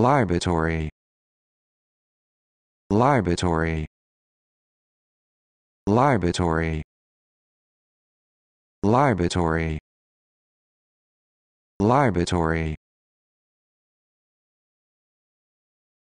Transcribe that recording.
Laboratory Laboratory Laboratory Laboratory Laboratory